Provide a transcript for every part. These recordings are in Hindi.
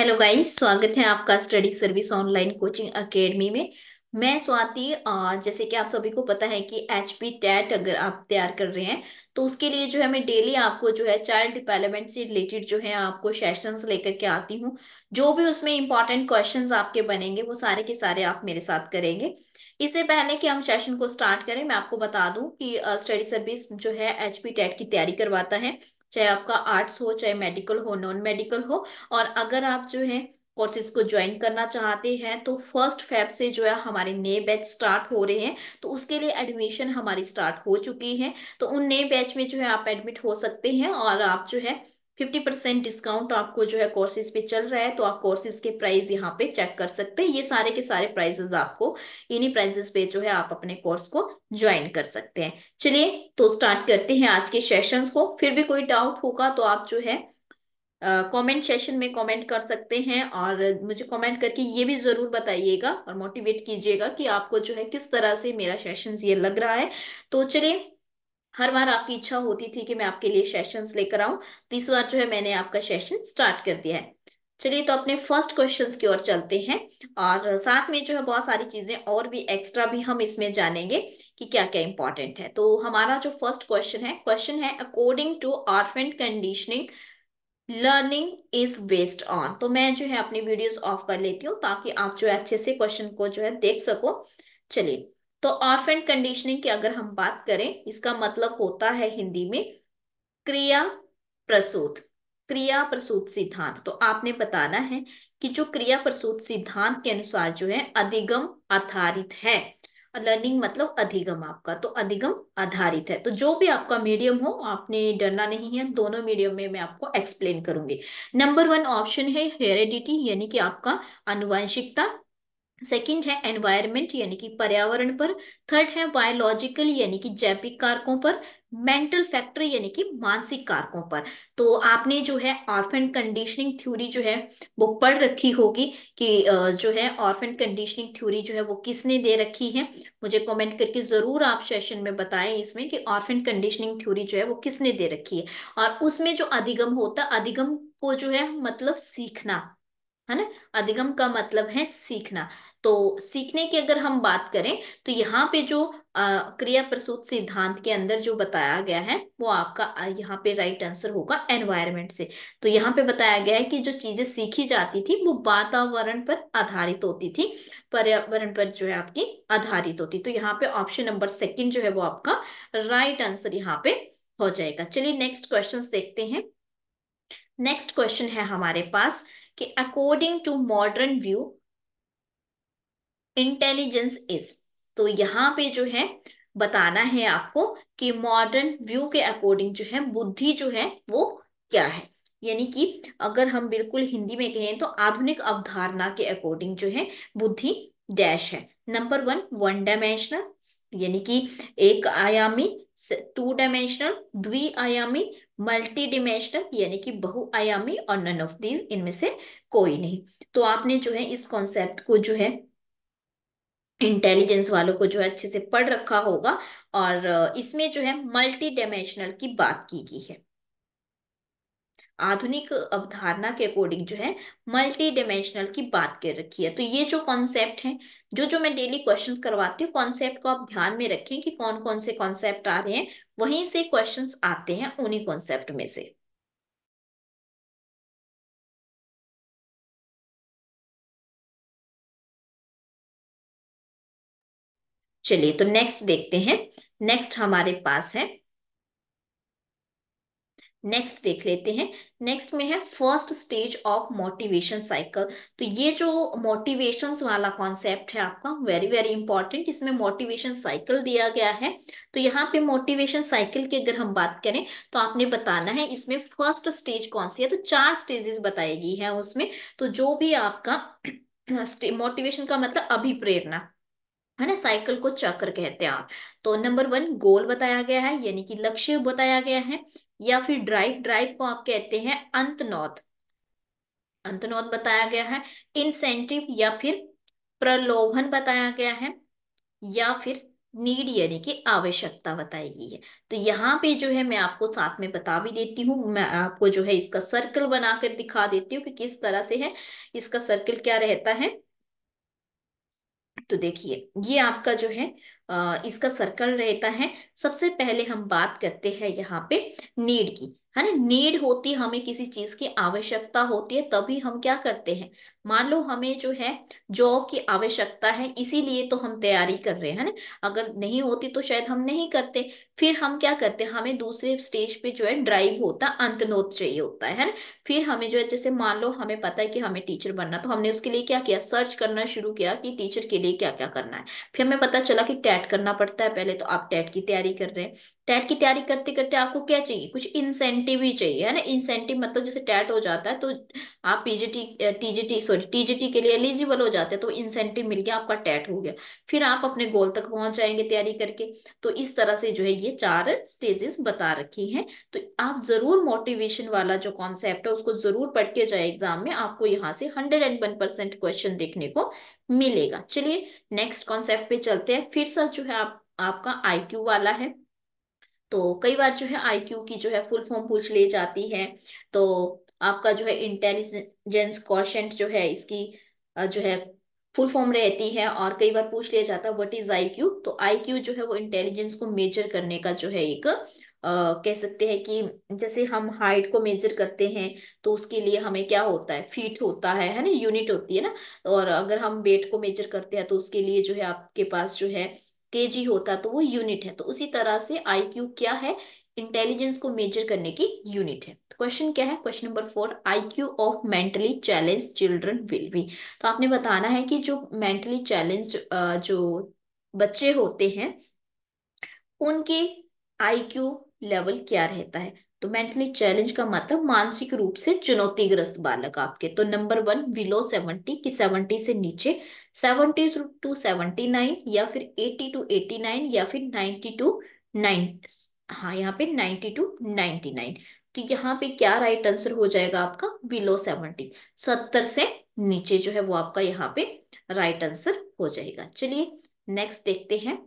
हेलो गाइस स्वागत है आपका study service online coaching academy में मैं स्वाति और जैसे कि आप सभी को पता है कि एच पी टैट अगर आप तैयार कर रहे हैं तो उसके लिए जो है मैं डेली आपको जो है चाइल्ड डेवलपमेंट से रिलेटेड जो है आपको सेशंस लेकर के आती हूँ जो भी उसमें इंपॉर्टेंट क्वेश्चन आपके बनेंगे वो सारे के सारे आप मेरे साथ करेंगे इससे पहले कि हम सेशन को स्टार्ट करें मैं आपको बता दूं कि स्टडी सर्विस जो है एच पी टैट की तैयारी करवाता है चाहे आपका आर्ट्स हो चाहे मेडिकल हो नॉन मेडिकल हो और अगर आप जो है कोर्सेज को ज्वाइन करना चाहते हैं तो फर्स्ट फेब से जो है हमारे नए बैच स्टार्ट हो रहे हैं तो उसके लिए एडमिशन हमारी स्टार्ट हो चुकी है तो उन नए बैच में जो है आप एडमिट हो सकते हैं और आप जो है फिफ्टी परसेंट डिस्काउंट आपको जो है कोर्सेज पे चल रहा है तो आप कोर्सेज के प्राइस यहाँ पे चेक कर सकते हैं ये सारे के सारे प्राइजेस आपको इन्हीं प्राइजेस पे जो है आप अपने कोर्स को ज्वाइन कर सकते हैं चलिए तो स्टार्ट करते हैं आज के सेशंस को फिर भी कोई डाउट होगा तो आप जो है कमेंट uh, सेशन में कमेंट कर सकते हैं और मुझे कमेंट करके ये भी ज़रूर बताइएगा और मोटिवेट कीजिएगा कि आपको जो है किस तरह से मेरा सेशन ये लग रहा है तो चलिए हर बार आपकी इच्छा होती थी कि मैं आपके लिए सेशंस लेकर आऊं तो इस बार जो है मैंने आपका सेशन स्टार्ट कर दिया है चलिए तो अपने फर्स्ट क्वेश्चंस की ओर चलते हैं और साथ में जो है बहुत सारी चीजें और भी एक्स्ट्रा भी हम इसमें जानेंगे कि क्या क्या इंपॉर्टेंट है तो हमारा जो फर्स्ट क्वेश्चन है क्वेश्चन है according to operant conditioning learning is based on तो मैं जो है अपनी वीडियोस ऑफ कर लेती हूँ ताकि आप जो है अच्छे से क्वेश्चन को जो है देख सको चलिए तो ऑफ एंड कंडीशनिंग की अगर हम बात करें इसका मतलब होता है हिंदी में क्रिया प्रसूत क्रिया प्रसूत सिद्धांत तो आपने बताना है कि जो क्रिया प्रसूत सिद्धांत के अनुसार जो है अधिगम आधारित है लर्निंग मतलब अधिगम आपका तो अधिगम आधारित है तो जो भी आपका मीडियम हो आपने डरना नहीं है दोनों मीडियम में मैं आपको एक्सप्लेन करूंगी नंबर वन ऑप्शन है हेरिडिटी यानी कि आपका अनुवांशिकता सेकेंड है एनवायरमेंट यानी कि पर्यावरण पर थर्ड है बायोलॉजिकल यानी कि जैविक कारकों पर मेंटल फैक्टर यानी कि मानसिक कारकों पर तो आपने जो है ऑर्फन कंडीशनिंग थ्योरी जो है वो पढ़ रखी होगी कि जो है ऑर्फन कंडीशनिंग थ्योरी जो है वो किसने दे रखी है मुझे कमेंट करके जरूर आप सेशन में बताएं इसमें कि ऑर्फन कंडीशनिंग थ्योरी जो है वो किसने दे रखी है और उसमें जो अधिगम होता अधिगम को जो है मतलब सीखना है ना अधिगम का मतलब है सीखना तो सीखने की अगर हम बात करें तो यहाँ पे जो आ, क्रिया प्रसूत सिद्धांत के अंदर जो बताया गया है वो आपका यहाँ पे राइट आंसर होगा एनवायरमेंट से तो यहाँ पे बताया गया है कि जो चीजें सीखी जाती थी वो वातावरण पर आधारित होती थी पर्यावरण पर जो है आपकी आधारित होती तो यहाँ पे ऑप्शन नंबर सेकेंड जो है वो आपका राइट आंसर यहाँ पे हो जाएगा चलिए नेक्स्ट क्वेश्चन देखते हैं नेक्स्ट क्वेश्चन है हमारे पास कि according to modern view intelligence is तो यहाँ पे जो है बताना है आपको कि मॉडर्न व्यू के अकॉर्डिंग जो है बुद्धि जो है वो क्या है यानी कि अगर हम बिल्कुल हिंदी में कहें तो आधुनिक अवधारणा के अकॉर्डिंग जो है बुद्धि डैश है नंबर वन वन डायमेंशनल यानी कि एक आयामी टू डायमेंशनल द्वि आयामी मल्टी डिमेंशनल यानी कि बहुआयामी और नन ऑफ दीज इनमें से कोई नहीं तो आपने जो है इस कॉन्सेप्ट को जो है इंटेलिजेंस वालों को जो है अच्छे से पढ़ रखा होगा और इसमें जो है मल्टी डायमेंशनल की बात की गई है आधुनिक अवधारणा के अकॉर्डिंग जो है मल्टी डायमेंशनल की बात कर रखी है तो ये जो कॉन्सेप्ट है जो जो मैं डेली क्वेश्चंस करवाती हूँ कॉन्सेप्ट को आप ध्यान में रखें कि कौन कौन से कॉन्सेप्ट आ रहे हैं वहीं से क्वेश्चंस आते हैं उन्हीं कॉन्सेप्ट में से चलिए तो नेक्स्ट देखते हैं नेक्स्ट हमारे पास है नेक्स्ट देख लेते हैं नेक्स्ट में है first stage of motivation cycle तो ये जो मोटिवेशन वाला कॉन्सेप्ट है आपका वेरी वेरी इंपॉर्टेंट इसमें मोटिवेशन साइकिल दिया गया है तो यहाँ पे मोटिवेशन साइकिल की अगर हम बात करें तो आपने बताना है इसमें फर्स्ट स्टेज कौन सी है तो चार स्टेजेस बताई गई है उसमें तो जो भी आपका मोटिवेशन का मतलब अभिप्रेरणा है ना साइकिल को चक्र कहते हैं तो नंबर वन गोल बताया गया है यानी कि लक्ष्य बताया गया है या फिर ड्राइव ड्राइव को आप कहते हैं अंत नौत बताया गया है इंसेंटिव या फिर प्रलोभन बताया गया है या फिर नीड यानी कि आवश्यकता बताई गई है तो यहाँ पे जो है मैं आपको साथ में बता भी देती हूँ मैं आपको जो है इसका सर्कल बनाकर दिखा देती हूँ कि किस तरह से है इसका सर्कल क्या रहता है तो देखिए ये आपका जो है इसका सर्कल रहता है सबसे पहले हम बात करते हैं यहाँ पे नीड की है ना नीड होती हमें किसी चीज की आवश्यकता होती है तभी हम क्या करते हैं मान लो हमें जो है जॉब की आवश्यकता है इसीलिए तो हम तैयारी कर रहे हैं ना अगर नहीं होती तो शायद हम नहीं करते फिर हम क्या करते हैं हमें दूसरे स्टेज पे जो है ड्राइव होता है अंतनोद चाहिए होता है ना फिर हमें जो है जैसे मान लो हमें पता है कि हमें टीचर बनना तो हमने उसके लिए क्या किया सर्च करना शुरू किया कि टीचर के लिए क्या क्या करना है फिर हमें पता चला कि टैट करना पड़ता है पहले तो आप टैट की तैयारी कर रहे हैं टैट की तैयारी करते करते आपको क्या चाहिए कुछ इंसेंटिव ही चाहिए है ना इंसेंटिव मतलब जैसे टैट हो जाता है तो आप पीजीटी टीजीटी सॉरी टीजीटी के लिए एलिजिबल हो जाते हैं तो इंसेंटिव मिल गया आपका टेट हो गया फिर आप अपने गोल तक पहुंच जाएंगे तैयारी करके तो इस तरह से जो है ये चार स्टेजेस बता रखी हैं तो आप जरूर मोटिवेशन वाला जो कॉन्सेप्ट है उसको जरूर पढ़ के जाए एग्जाम में आपको यहाँ से हंड्रेड क्वेश्चन देखने को मिलेगा चलिए नेक्स्ट कॉन्सेप्ट पे चलते हैं फिर सर जो है आप आपका आई वाला है तो कई बार जो है आईक्यू की जो है फुल फॉर्म पूछ ले जाती है तो आपका जो है इंटेलिजेंस क्वेश्चन जो है इसकी जो है फुल फॉर्म रहती है और कई बार पूछ लिया जाता है व्हाट इज आई क्यू तो आई क्यू जो है वो इंटेलिजेंस को मेजर करने का जो है एक आ, कह सकते हैं कि जैसे हम हाइट को मेजर करते हैं तो उसके लिए हमें क्या होता है फीट होता है है ना यूनिट होती है ना और अगर हम वेट को मेजर करते हैं तो उसके लिए जो है आपके पास जो है केजी होता है तो वो यूनिट है तो उसी तरह से आई क्यू क्या है इंटेलिजेंस को मेजर करने की यूनिट है क्वेश्चन क्या है question number four IQ of mentally challenge children will be तो आपने बताना है कि जो मेंटली चैलेंज जो बच्चे होते हैं उनके आईक्यू लेवल क्या रहता है तो मेंटली चैलेंज का मतलब मानसिक रूप से चुनौतीग्रस्त बालक आपके तो नंबर वन विलो सेवेंटी की सेवेंटी से नीचे सेवेंटी टू सेवेंटी नाइन या फिर एटी टू एटी नाइन या फिर नाइन्टी टू नाइन हाँ यहाँ पे नाइन्टी टू नाइन्टी नाइन तो यहाँ पे क्या राइट आंसर हो जाएगा आपका बिलो सेवेंटी सत्तर से नीचे जो है वो आपका यहाँ पे राइट आंसर हो जाएगा चलिए नेक्स्ट देखते हैं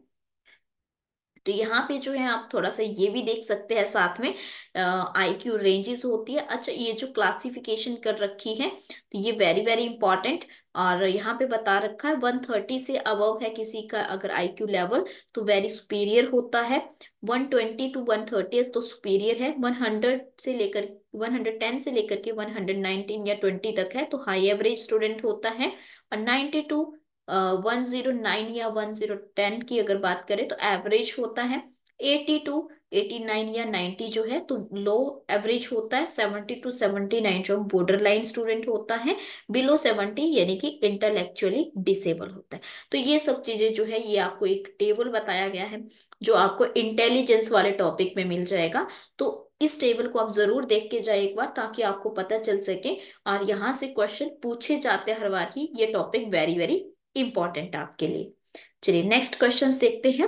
तो यहाँ पे जो है आप थोड़ा सा ये भी देख सकते हैं साथ में आई क्यू रेंजेस होती है अच्छा ये जो क्लासिफिकेशन कर रखी है तो ये वेरी वेरी इंपॉर्टेंट और यहाँ पे बता रखा है थर्टी से अबव है किसी का अगर आईक्यू लेवल तो वेरी सुपीरियर होता है one twenty to one thirty तो सुपीरियर है वन हंड्रेड से लेकर वन हंड्रेड टेन से लेकर के वन हंड्रेड नाइनटीन या ट्वेंटी तक है तो हाई एवरेज स्टूडेंट होता है और ninety to one zero nine या वन जीरो टेन की अगर बात करें तो एवरेज होता है एटी टू एटी नाइन या नाइन्टी जो है तो लो एवरेज होता है सेवनटी टू सेवनटी नाइन जो बॉर्डर लाइन स्टूडेंट होता है बिलो सेवेंटी यानी कि इंटेलेक्चुअली डिसेबल होता है तो ये सब चीजें जो है ये आपको एक टेबल बताया गया है जो आपको इंटेलिजेंस वाले टॉपिक में मिल जाएगा तो इस टेबल को आप जरूर देख के जाए एक बार ताकि आपको पता चल सके और यहाँ से क्वेश्चन पूछे जाते हर बार ही ये टॉपिक वेरी वेरी इंपॉर्टेंट आपके लिए चलिए नेक्स्ट क्वेश्चन देखते हैं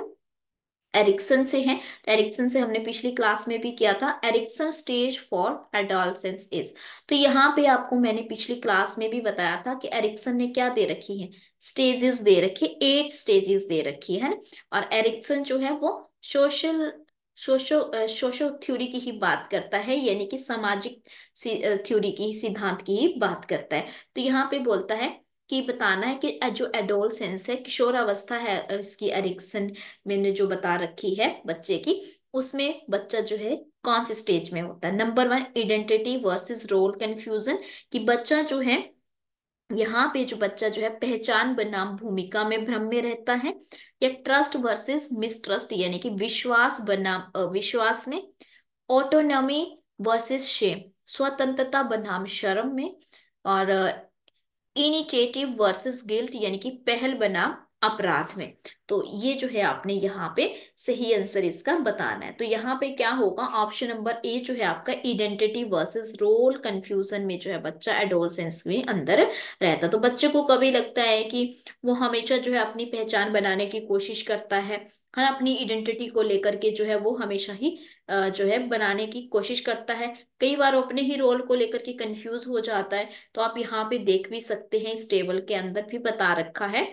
एरिक्सन से है एरिक्सन से हमने पिछली क्लास में भी किया था Erikson stage for adolescence is तो यहाँ पे आपको मैंने पिछली क्लास में भी बताया था कि एरिक्सन ने क्या दे रखी है स्टेजेस दे रखी एट स्टेजेस दे रखी है और एरिक्सन जो है वो सोशल सोशो सोशो थ्योरी की ही बात करता है यानी कि सामाजिक थ्योरी की सिद्धांत की ही बात करता है तो यहाँ पे बोलता है कि बताना है कि जो एडोलसेंस है किशोर अवस्था है उसकी एरिक्सन मैंने जो बता रखी है बच्चे की उसमें बच्चा जो है कौन से स्टेज में होता है number one identity versus role confusion कि बच्चा जो है यहाँ पे जो बच्चा जो है पहचान बनाम भूमिका में भ्रम में रहता है या ट्रस्ट वर्सेस मिसट्रस्ट यानी कि विश्वास बनाम विश्वास में ऑटोनॉमी वर्सेस शेम स्वतंत्रता बनाम शर्म में और इनिशिएटिव वर्सेस गिल्ट यानी कि पहल बना अपराध में तो ये जो है आपने यहाँ पे सही आंसर इसका बताना है तो यहाँ पे क्या होगा ऑप्शन नंबर ए जो है आपका इडेंटिटी वर्सेस रोल कंफ्यूजन में जो है बच्चा एडोलसेंस में अंदर रहता तो बच्चे को कभी लगता है कि वो हमेशा जो है अपनी पहचान बनाने की कोशिश करता है हाँ अपनी आइडेंटिटी को लेकर के जो है वो हमेशा ही जो है बनाने की कोशिश करता है कई बार अपने ही रोल को लेकर के कंफ्यूज हो जाता है तो आप यहाँ पे देख भी सकते हैं इस टेबल के अंदर भी बता रखा है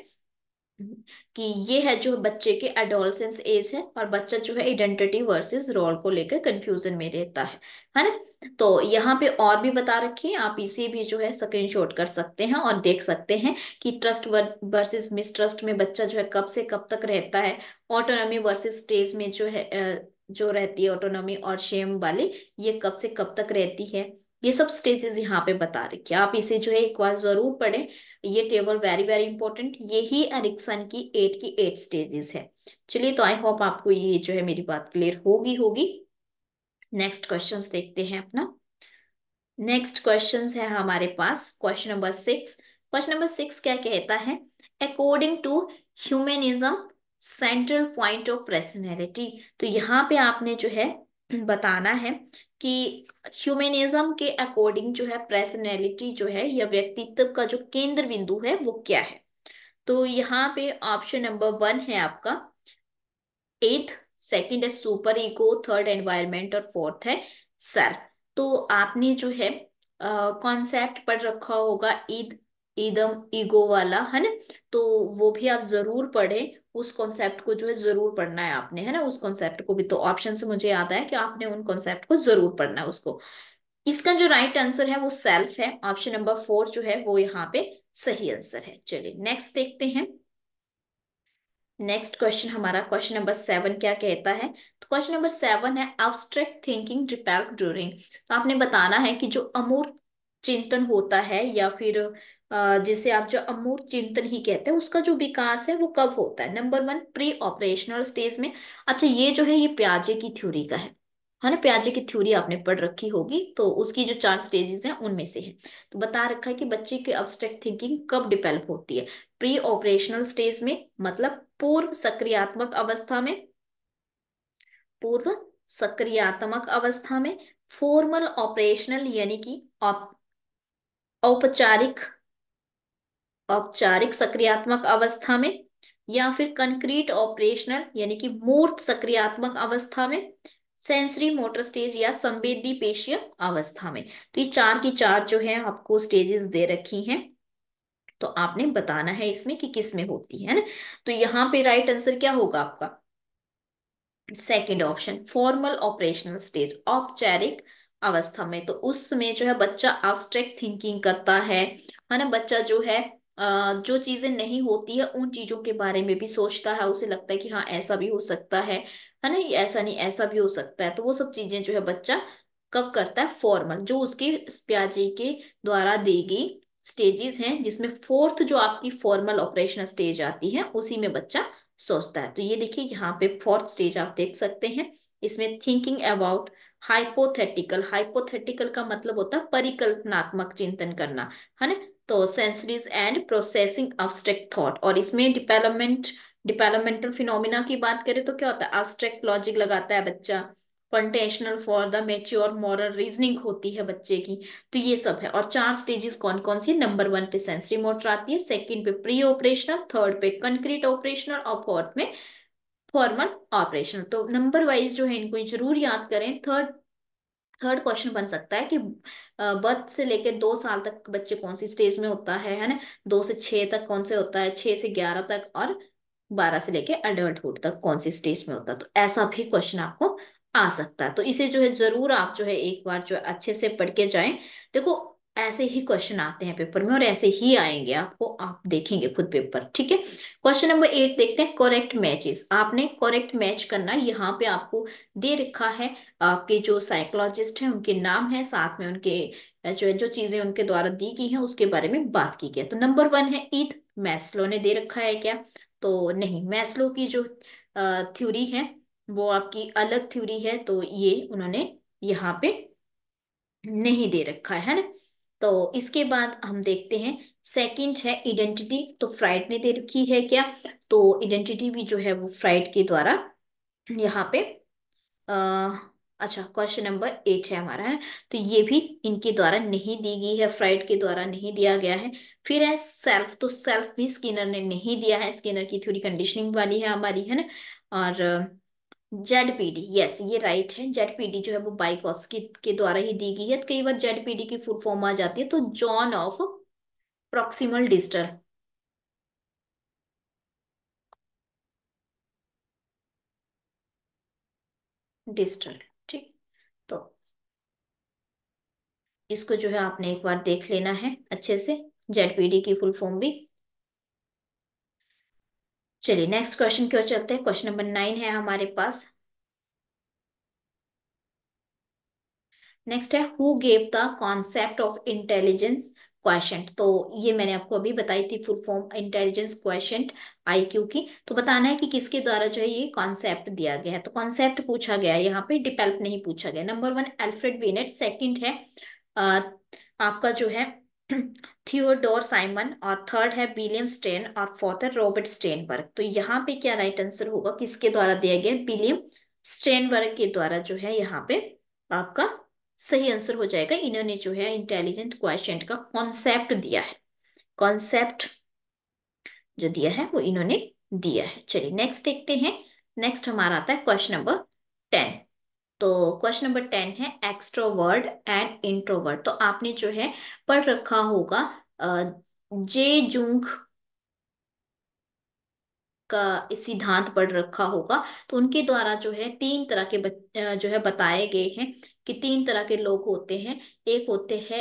कि ये है जो बच्चे के एडोलसेंस एज है और बच्चा जो है आइडेंटिटी वर्सेस रोल को लेकर कंफ्यूजन में रहता है है ना तो यहाँ पे और भी बता रखिए आप इसे भी जो है स्क्रीनशॉट कर सकते हैं और देख सकते हैं कि ट्रस्ट वर्सेस मिसट्रस्ट में बच्चा जो है कब से कब तक रहता है ऑटोनॉमी वर्सेज स्टेज में जो है जो रहती है ऑटोनॉमी और शेम वाली ये कब से कब तक रहती है ये सब स्टेजेस यहाँ पे बता रखी है आप इसे जो है एक बार जरूर पढ़ें ये टेबल वेरी वेरी इंपॉर्टेंट यही एरिक्सन की एट की एट स्टेजेस है चलिए तो आई होप आपको ये जो है मेरी बात क्लियर होगी होगी नेक्स्ट क्वेश्चन देखते हैं अपना नेक्स्ट क्वेश्चन है हमारे पास question number six question number six क्या कहता है according to humanism central point of personality तो यहाँ पे आपने जो है बताना है कि ह्यूमेनिज्म के अकॉर्डिंग जो है पर्सनैलिटी जो है या व्यक्तित्व का जो केंद्र बिंदु है वो क्या है तो यहाँ पे ऑप्शन नंबर वन है आपका एथ सेकंड है सुपर इको थर्ड एनवायरमेंट और फोर्थ है सर तो आपने जो है कॉन्सेप्ट पढ़ रखा होगा ईद एकदम ईगो वाला है ना तो वो भी आप जरूर पढ़ें उस कॉन्सेप्ट को जो है जरूर पढ़ना है आपने है ना उस कॉन्सेप्ट को भी तो ऑप्शन से मुझे याद आया कि आपने उन कॉन्सेप्ट को जरूर पढ़ना है उसको इसका जो राइट आंसर है वो सेल्फ है ऑप्शन नंबर फोर जो है वो यहाँ पे सही आंसर है चलिए नेक्स्ट देखते हैं नेक्स्ट क्वेश्चन हमारा क्वेश्चन नंबर सेवन क्या कहता है तो क्वेश्चन नंबर सेवन है अब्स्ट्रैक्ट थिंकिंग रिपेल्ड ड्यूरिंग तो आपने बताना है कि जो अमूर्त चिंतन होता है या फिर जिसे आप जो अमूर्त चिंतन ही कहते हैं उसका जो विकास है वो कब होता है number one pre operational stage में अच्छा ये जो है ये प्याजे की थ्योरी का है है ना प्याजे की थ्योरी आपने पढ़ रखी होगी तो उसकी जो चार स्टेजेस हैं उनमें से है तो बता रखा है कि बच्चे की अब्स्ट्रैक्ट थिंकिंग कब डिवेलप होती है प्री ऑपरेशनल स्टेज में मतलब पूर्व सक्रियात्मक अवस्था में पूर्व सक्रियात्मक अवस्था में फॉर्मल ऑपरेशनल यानी कि औपचारिक औपचारिक सक्रियात्मक अवस्था में या फिर कंक्रीट ऑपरेशनल यानी कि मूर्त सक्रियात्मक अवस्था में सेंसरी मोटर स्टेज या संवेदी पेशीय अवस्था में तो ये चार की चार जो है आपको स्टेजेस दे रखी हैं तो आपने बताना है इसमें कि किस में होती है ना तो यहाँ पे राइट आंसर क्या होगा आपका second option formal operational stage औपचारिक अवस्था में तो उसमें जो है बच्चा एब्स्ट्रैक्ट थिंकिंग करता है है ना बच्चा जो है जो चीजें नहीं होती है उन चीजों के बारे में भी सोचता है उसे लगता है कि हाँ ऐसा भी हो सकता है है ना ऐसा नहीं ऐसा भी हो सकता है तो वो सब चीजें जो है बच्चा कब करता है फॉर्मल जो उसके प्याजी के द्वारा देगी स्टेजेस हैं जिसमें फोर्थ जो आपकी फॉर्मल ऑपरेशनल स्टेज आती है उसी में बच्चा सोचता है तो ये देखिए यहाँ पे फोर्थ स्टेज आप देख सकते हैं इसमें थिंकिंग अबाउट हाइपोथेटिकल हाइपोथेटिकल का मतलब होता है परिकल्पनात्मक चिंतन करना है ना तो sensories and processing abstract thought और इसमें डिपेलमेंट डिपेलमेंटल फिनोमिना की बात करें तो क्या होता है अब्स्ट्रैक्ट लॉजिक लगाता है बच्चा conventional for the mature moral reasoning होती है बच्चे की तो ये सब है और चार स्टेजेस कौन कौन सी नंबर वन पे सेंसरी मोटर आती है सेकंड पे प्री ऑपरेशनल थर्ड पे कंक्रीट ऑपरेशनल और फोर्थ में फॉर्मल ऑपरेशनल तो नंबर वाइज जो है इनको जरूर याद करें थर्ड थर्ड क्वेश्चन बन सकता है कि बर्थ से लेके दो साल तक बच्चे कौन सी स्टेज में होता है है ना दो से छह तक कौन से होता है छह से ग्यारह तक और बारह से लेके अडल्टुड तक कौन सी स्टेज में होता है तो ऐसा भी क्वेश्चन आपको आ सकता है तो इसे जो है जरूर आप जो है एक बार जो है अच्छे से पढ़ के जाए देखो ऐसे ही क्वेश्चन आते हैं पेपर में और ऐसे ही आएंगे आपको आप देखेंगे खुद पेपर ठीक है क्वेश्चन नंबर एट देखते हैं करेक्ट मैचेस आपने करेक्ट मैच करना यहाँ पे आपको दे रखा है आपके जो साइकोलॉजिस्ट हैं उनके नाम है साथ में उनके जो जो चीजें उनके द्वारा दी गई हैं उसके बारे में बात की गई तो नंबर वन है ईद मैस्लो ने दे रखा है क्या तो नहीं मैस्लो की जो थ्योरी है वो आपकी अलग थ्योरी है तो ये उन्होंने यहाँ पे नहीं दे रखा है ना तो इसके बाद हम देखते हैं सेकंड है आइडेंटिटी तो फ्राइड ने दे रखी है क्या तो आइडेंटिटी भी जो है वो फ्राइड के द्वारा यहाँ पे आ, अच्छा क्वेश्चन नंबर एट है हमारा है तो ये भी इनके द्वारा नहीं दी गई है फ्राइड के द्वारा नहीं दिया गया है फिर है सेल्फ तो सेल्फ भी स्किनर ने नहीं दिया है स्किनर की थ्योरी कंडीशनिंग वाली है हमारी है ना और जेडपीडी यस ये राइट है जेडपीडी जो है वो बाइकॉस के द्वारा ही दी गई है तो कई बार जेडपीडी की फुल फॉर्म आ जाती है तो जॉन ऑफ प्रोक्सीमल डिस्टर डिस्टर ठीक तो इसको जो है आपने एक बार देख लेना है अच्छे से जेडपीडी की फुल फॉर्म भी चलिए नेक्स्ट क्वेश्चन की ओर चलते हैं क्वेश्चन नंबर नाइन है हमारे पास नेक्स्ट है who gave the concept of intelligence quotient तो ये मैंने आपको अभी बताई थी full form intelligence quotient IQ की तो बताना है कि किसके द्वारा जो है ये कॉन्सेप्ट दिया गया है तो कॉन्सेप्ट पूछा गया है यहाँ पे डिपेल्प नहीं पूछा गया number one Alfred Binet second है आ, आपका जो है थियोडोर साइमन और थर्ड है विलियम स्टेन और फोर्थ है रॉबर्ट स्टेनबर्ग तो यहाँ पे क्या राइट आंसर होगा किसके द्वारा दिया गया विलियम स्टेनबर्ग के द्वारा जो है यहाँ पे आपका सही आंसर हो जाएगा इन्होंने जो है इंटेलिजेंट क्वेश्चन का कॉन्सेप्ट दिया है कॉन्सेप्ट जो दिया है वो इन्होंने दिया है चलिए नेक्स्ट देखते हैं नेक्स्ट हमारा आता है क्वेश्चन नंबर टेन तो क्वेश्चन नंबर टेन है एक्सट्रोवर्ड एंड इंट्रोवर्ड तो आपने जो है पढ़ रखा होगा जे जुंग का सिद्धांत पढ़ रखा होगा तो उनके द्वारा जो है तीन तरह के जो है बताए गए हैं कि तीन तरह के लोग होते हैं एक होते हैं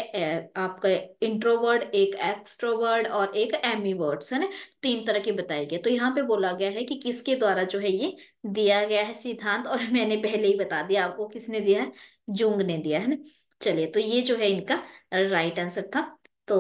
आपका इंट्रोवर्ड एक एक्सट्रोवर्ड और एक एमीवर्ड्स है ना तीन तरह के बताए गए तो यहाँ पे बोला गया है कि किसके द्वारा जो है ये दिया गया है सिद्धांत और मैंने पहले ही बता दिया आपको किसने दिया है जुंग ने दिया है ना चलिए तो ये जो है इनका राइट आंसर था तो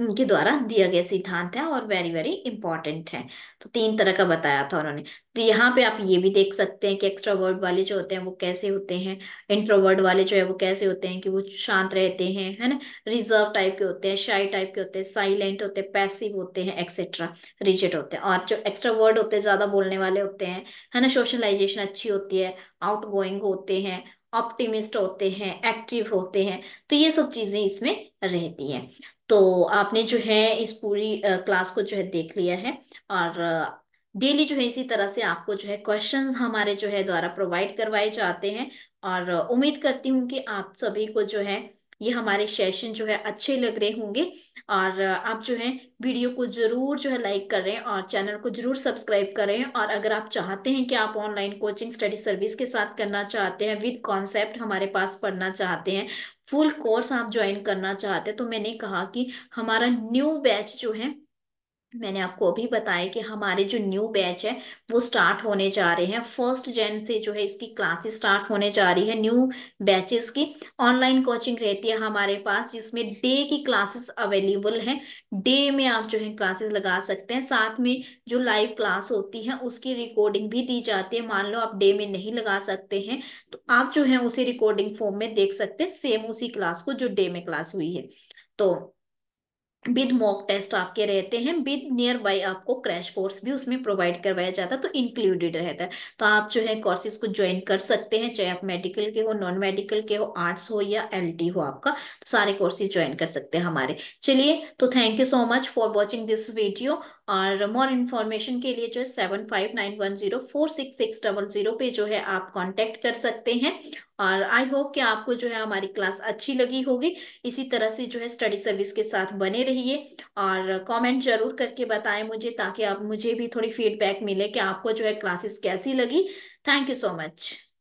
उनके द्वारा दिया गया सिद्धांत है और वेरी वेरी इंपॉर्टेंट है तो तीन तरह का बताया था उन्होंने तो यहाँ पे आप ये भी देख सकते हैं कि एक्स्ट्रावर्ड वाले जो होते हैं वो कैसे होते हैं इंट्रोवर्ड वाले जो है वो कैसे होते हैं कि वो शांत रहते हैं है ना रिजर्व टाइप के होते हैं शाई टाइप के होते हैं साइलेंट होते हैं पैसिव होते हैं एक्सेट्रा रिजिड होते हैं और जो एक्स्ट्रावर्ड होते हैं ज्यादा बोलने वाले होते हैं है ना सोशलाइजेशन अच्छी होती है आउट गोइंग होते हैं ऑप्टिमिस्ट होते हैं एक्टिव होते हैं तो ये सब चीज़ें इसमें रहती हैं तो आपने जो है इस पूरी क्लास को जो है देख लिया है और डेली जो है इसी तरह से आपको जो है क्वेश्चंस हमारे जो है द्वारा प्रोवाइड करवाए जाते हैं और उम्मीद करती हूँ कि आप सभी को जो है ये हमारे सेशन जो है अच्छे लग रहे होंगे और आप जो है वीडियो को जरूर जो है लाइक करें और चैनल को जरूर सब्सक्राइब करें और अगर आप चाहते हैं कि आप ऑनलाइन कोचिंग स्टडी सर्विस के साथ करना चाहते हैं विद कॉन्सेप्ट हमारे पास पढ़ना चाहते हैं फुल कोर्स आप ज्वाइन करना चाहते हैं तो मैंने कहा कि हमारा न्यू बैच जो है मैंने आपको अभी बताया कि हमारे जो न्यू बैच है वो स्टार्ट होने जा रहे हैं फर्स्ट जैन से जो है इसकी क्लासेस स्टार्ट होने जा रही है न्यू बैचेस की ऑनलाइन कोचिंग रहती है हमारे पास जिसमें डे की क्लासेस अवेलेबल हैं डे में आप जो है क्लासेस लगा सकते हैं साथ में जो लाइव क्लास होती है उसकी रिकॉर्डिंग भी दी जाती है मान लो आप डे में नहीं लगा सकते हैं तो आप जो है उसे रिकॉर्डिंग फॉर्म में देख सकते हैं सेम उसी क्लास को जो डे में क्लास हुई है तो विद मॉक टेस्ट आपके रहते हैं विद नियर बाई आपको क्रैश कोर्स भी उसमें प्रोवाइड करवाया जाता है तो इंक्लूडेड रहता है तो आप जो है कोर्सेज को ज्वाइन कर सकते हैं चाहे आप मेडिकल के हो नॉन मेडिकल के हो आर्ट्स हो या एलटी हो आपका तो सारे कोर्सेज ज्वाइन कर सकते हैं हमारे चलिए तो thank you so much for watching this video और मोर इन्फॉर्मेशन के लिए जो है seven five nine one zero four six six double zero पे जो है आप कांटेक्ट कर सकते हैं और आई होप कि आपको जो है हमारी क्लास अच्छी लगी होगी इसी तरह से जो है स्टडी सर्विस के साथ बने रहिए और कमेंट जरूर करके बताएं मुझे ताकि आप मुझे भी थोड़ी फीडबैक मिले कि आपको जो है क्लासेस कैसी लगी थैंक यू सो मच